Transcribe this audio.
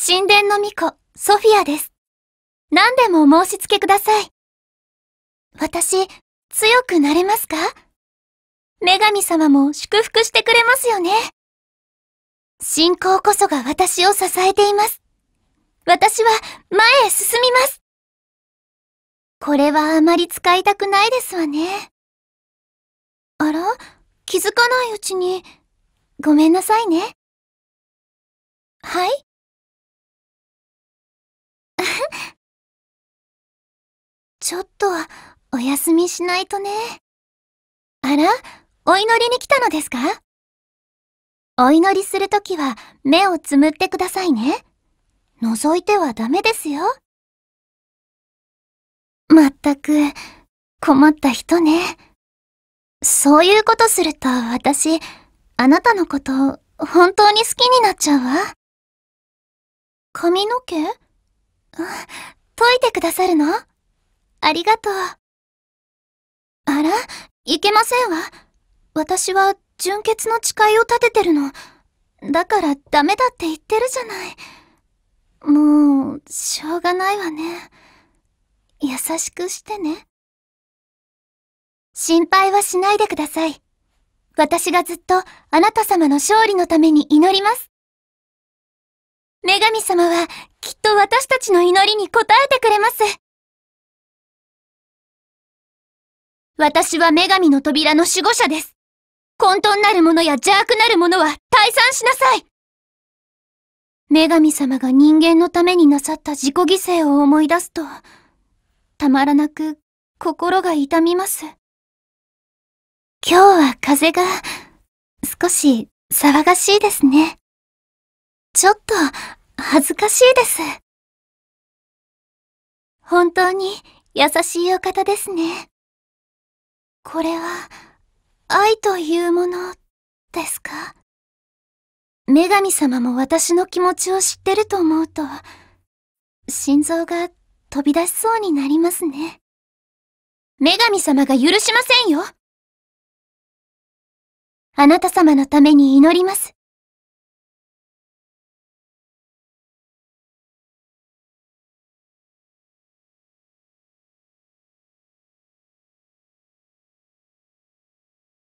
神殿の巫女、ソフィアです。何でもお申し付けください。私、強くなれますか女神様も祝福してくれますよね。信仰こそが私を支えています。私は前へ進みます。これはあまり使いたくないですわね。あら気づかないうちに、ごめんなさいね。はい ちょっと、お休みしないとね。あらお祈りに来たのですかお祈りするときは目をつむってくださいね。覗いてはダメですよ。まったく、困った人ね。そういうことすると私、あなたのこと、本当に好きになっちゃうわ。髪の毛解いてくださるのありがとう。あらいけませんわ。私は純潔の誓いを立ててるの。だからダメだって言ってるじゃない。もう、しょうがないわね。優しくしてね。心配はしないでください。私がずっとあなた様の勝利のために祈ります。女神様はきっと私たちの祈りに応えてくれます。私は女神の扉の守護者です。混沌なる者や邪悪なる者は退散しなさい女神様が人間のためになさった自己犠牲を思い出すと、たまらなく心が痛みます。今日は風が少し騒がしいですね。ちょっと、恥ずかしいです。本当に、優しいお方ですね。これは、愛というもの、ですか女神様も私の気持ちを知ってると思うと、心臓が飛び出しそうになりますね。女神様が許しませんよあなた様のために祈ります。